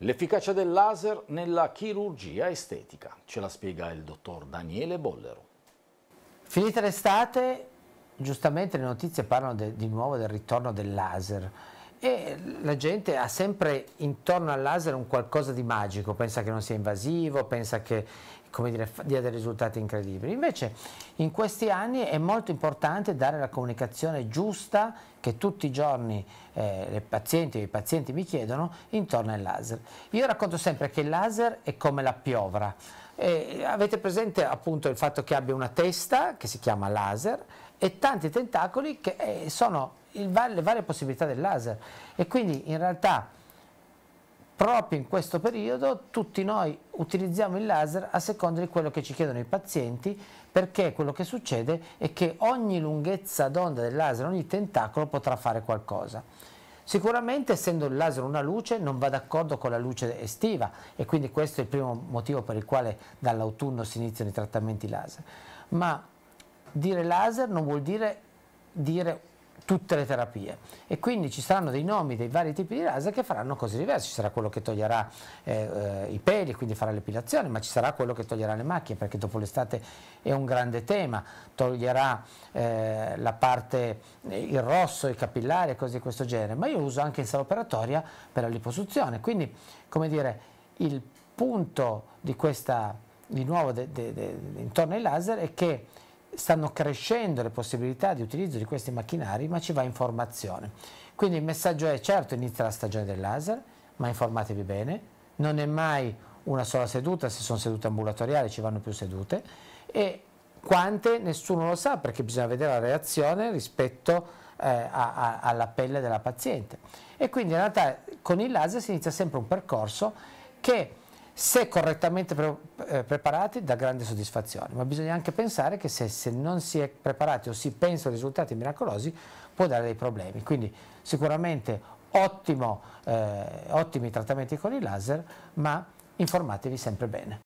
L'efficacia del laser nella chirurgia estetica, ce la spiega il dottor Daniele Bollero. Finita l'estate, giustamente le notizie parlano de, di nuovo del ritorno del laser. E la gente ha sempre intorno al laser un qualcosa di magico, pensa che non sia invasivo, pensa che dire, dia dei risultati incredibili. Invece in questi anni è molto importante dare la comunicazione giusta che tutti i giorni eh, le pazienti e i pazienti mi chiedono intorno al laser. Io racconto sempre che il laser è come la piovra. E avete presente appunto il fatto che abbia una testa che si chiama laser e tanti tentacoli che eh, sono va le varie possibilità del laser e quindi in realtà proprio in questo periodo tutti noi utilizziamo il laser a seconda di quello che ci chiedono i pazienti perché quello che succede è che ogni lunghezza d'onda del laser, ogni tentacolo potrà fare qualcosa. Sicuramente essendo il laser una luce non va d'accordo con la luce estiva e quindi questo è il primo motivo per il quale dall'autunno si iniziano i trattamenti laser. Ma dire laser non vuol dire dire tutte le terapie e quindi ci saranno dei nomi dei vari tipi di laser che faranno cose diverse, ci sarà quello che toglierà eh, eh, i peli, quindi farà l'epilazione, ma ci sarà quello che toglierà le macchie perché dopo l'estate è un grande tema, toglierà eh, la parte, eh, il rosso, i capillari e cose di questo genere, ma io uso anche in sala operatoria per la liposuzione, quindi come dire il punto di questa di nuovo de, de, de, intorno ai laser è che stanno crescendo le possibilità di utilizzo di questi macchinari, ma ci va informazione. Quindi il messaggio è certo inizia la stagione del laser, ma informatevi bene, non è mai una sola seduta, se sono sedute ambulatoriali ci vanno più sedute e quante nessuno lo sa perché bisogna vedere la reazione rispetto eh, a, a, alla pelle della paziente. E quindi in realtà con il laser si inizia sempre un percorso che se correttamente pre eh, preparati dà grande soddisfazione, ma bisogna anche pensare che se, se, non si è preparati o si pensa a risultati miracolosi può dare dei problemi, quindi sicuramente ottimo, eh, ottimi trattamenti con il laser, ma informatevi sempre bene.